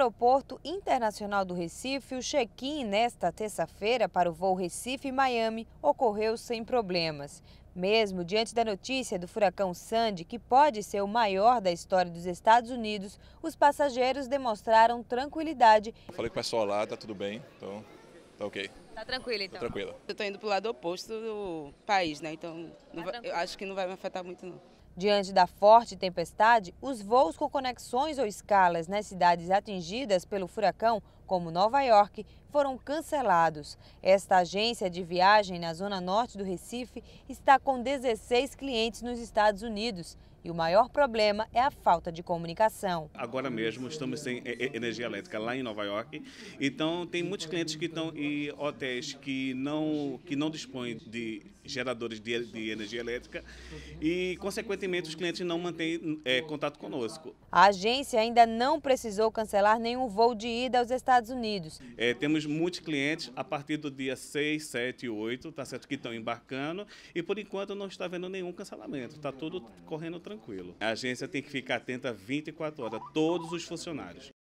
Aeroporto Internacional do Recife, o check-in nesta terça-feira para o voo Recife-Miami ocorreu sem problemas. Mesmo diante da notícia do furacão Sandy, que pode ser o maior da história dos Estados Unidos, os passageiros demonstraram tranquilidade. falei com o pessoal lá, tá tudo bem, então Tá ok. Tá tranquilo então? Tá tranquilo. Eu tô indo pro lado oposto do país, né? Então tá vai, eu acho que não vai me afetar muito não. Diante da forte tempestade, os voos com conexões ou escalas nas cidades atingidas pelo furacão como Nova York, foram cancelados. Esta agência de viagem na zona norte do Recife está com 16 clientes nos Estados Unidos. E o maior problema é a falta de comunicação. Agora mesmo estamos sem energia elétrica lá em Nova York. Então tem muitos clientes que estão e hotéis que não que não dispõem de geradores de, de energia elétrica e consequentemente os clientes não mantêm é, contato conosco. A agência ainda não precisou cancelar nenhum voo de ida aos Estados Estados Unidos. É, temos muitos clientes a partir do dia 6, 7 e 8, tá certo? Que estão embarcando e por enquanto não está havendo nenhum cancelamento, está tudo correndo tranquilo. A agência tem que ficar atenta 24 horas, todos os funcionários.